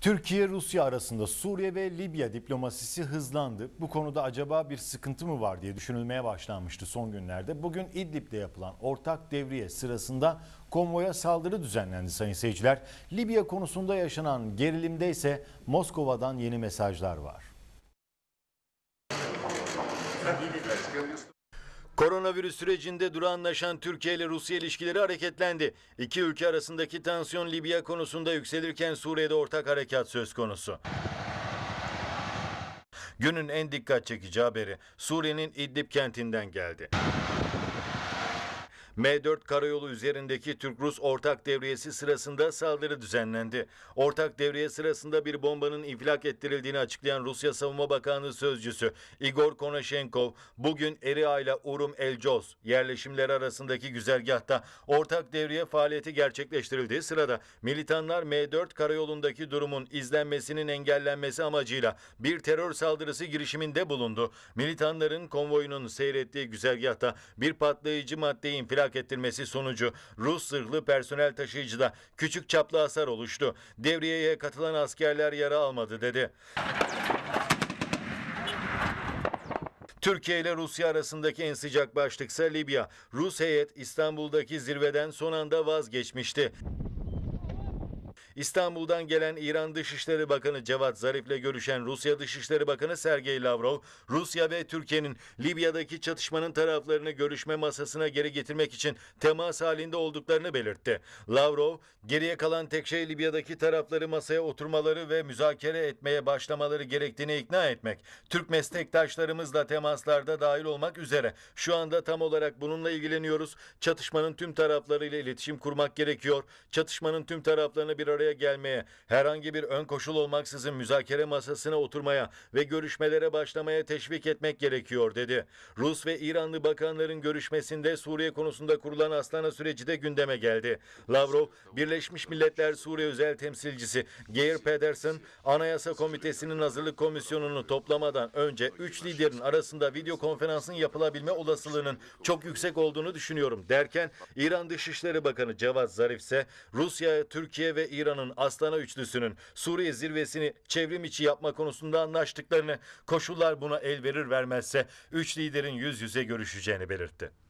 Türkiye-Rusya arasında Suriye ve Libya diplomasisi hızlandı. Bu konuda acaba bir sıkıntı mı var diye düşünülmeye başlanmıştı son günlerde. Bugün İdlib'de yapılan ortak devriye sırasında konvoya saldırı düzenlendi sayın seyirciler. Libya konusunda yaşanan gerilimde ise Moskova'dan yeni mesajlar var. Koronavirüs sürecinde duranlaşan Türkiye ile Rusya ilişkileri hareketlendi. İki ülke arasındaki tansiyon Libya konusunda yükselirken Suriye'de ortak harekat söz konusu. Günün en dikkat çekici haberi Suriye'nin İdlib kentinden geldi. M4 karayolu üzerindeki Türk-Rus ortak devriyesi sırasında saldırı düzenlendi. Ortak devriye sırasında bir bombanın infilak ettirildiğini açıklayan Rusya Savunma Bakanlığı sözcüsü Igor Konashenkov bugün Eria ile Urum Elcoz yerleşimleri arasındaki güzergahta ortak devriye faaliyeti gerçekleştirildiği sırada militanlar M4 karayolundaki durumun izlenmesinin engellenmesi amacıyla bir terör saldırısı girişiminde bulundu. Militanların konvoyunun seyrettiği güzergahta bir patlayıcı maddeyi infilak terk ettirmesi sonucu Rus zırhlı personel taşıyıcıda küçük çaplı hasar oluştu. Devriyeye katılan askerler yara almadı dedi. Türkiye ile Rusya arasındaki en sıcak başlıksa Libya. Rus heyet İstanbul'daki zirveden son anda vazgeçmişti. İstanbul'dan gelen İran Dışişleri Bakanı Cevat Zarif'le görüşen Rusya Dışişleri Bakanı Sergey Lavrov, Rusya ve Türkiye'nin Libya'daki çatışmanın taraflarını görüşme masasına geri getirmek için temas halinde olduklarını belirtti. Lavrov, geriye kalan tek şey Libya'daki tarafları masaya oturmaları ve müzakere etmeye başlamaları gerektiğini ikna etmek. Türk meslektaşlarımızla temaslarda dahil olmak üzere şu anda tam olarak bununla ilgileniyoruz. Çatışmanın tüm taraflarıyla iletişim kurmak gerekiyor. Çatışmanın tüm taraflarını bir araya araya gelmeye, herhangi bir ön koşul olmaksızın müzakere masasına oturmaya ve görüşmelere başlamaya teşvik etmek gerekiyor dedi. Rus ve İranlı bakanların görüşmesinde Suriye konusunda kurulan Aslana süreci de gündeme geldi. Lavrov, Birleşmiş Milletler Suriye Özel Temsilcisi Geir Pedersen, Anayasa Komitesi'nin hazırlık komisyonunu toplamadan önce üç liderin arasında video konferansın yapılabilme olasılığının çok yüksek olduğunu düşünüyorum derken İran Dışişleri Bakanı Cevat Zarif ise Rusya, Türkiye ve İran İran'ın Astana üçlüsünün Suriye zirvesini çevrim içi yapma konusunda anlaştıklarını, koşullar buna el verir vermezse üç liderin yüz yüze görüşeceğini belirtti.